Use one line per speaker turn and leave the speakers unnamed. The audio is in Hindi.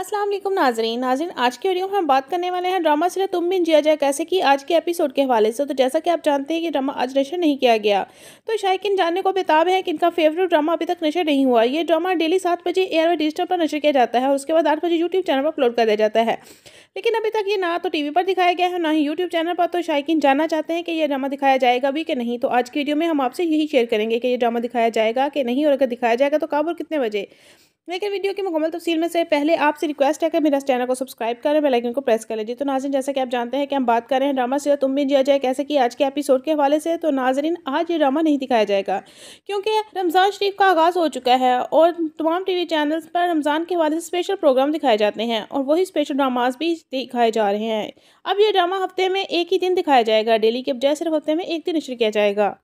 अस्सलाम वालेकुम नाजरीन नाजरीन आज के वीडियो में हम बात करने वाले हैं ड्रामा सिर्फ तुम बिन जिया जाए कैसे कि आज के एपिसोड के हवाले से तो जैसा कि आप जानते हैं कि ड्रामा आज नशर नहीं किया गया तो शायकिन जानने को बेताब है कि इनका फेवरेट ड्रामा अभी तक नशर नहीं हुआ ये ड्रामा डेली सात बजे एयर और डिजिटल पर नशर किया जाता है और उसके बाद आठ बजे यूट्यूब चैनल पर अपलोड कर दिया जाता है लेकिन अभी तक ये ना तो टी पर दिखाया गया है ना ही यूट्यूब चैनल पर तो शायकिन जानना चाहते हैं कि यह ड्रामा दिखाया जाएगा भी कि नहीं तो आज की वीडियो में हम आपसे यही शेयर करेंगे कि यह ड्रामा दिखाया जाएगा कि नहीं और अगर दिखाया जाएगा तो कब और कितने बजे लेकिन वीडियो की मुकम्मल तफसील में से पहले आपसे रिक्वेस्ट है कि मेरा चैनल को सब्सक्राइब करें आइकन को प्रेस कर लीजिए तो नाजरन जैसा कि आप जानते हैं कि हम बात कर रहे हैं ड्रामा से तुम तो भी जिया जाए कैसे कि आज के एपिसोड के हवाले से तो नाजरीन आज ये ड्रामा नहीं दिखाया जाएगा क्योंकि रमज़ान शरीफ का आगाज़ हो चुका है और तमाम टी वी चैनल्स पर रमज़ान के हवाले से स्पेशल प्रोग्राम दिखाए जाते हैं और वही स्पेशल ड्रामाज भी दिखाए जा रहे हैं अब यह ड्रामा हफ्ते में एक ही दिन दिखाया जाएगा डेली के बजाय सिर्फ हफ्ते में एक दिन नशर किया जाएगा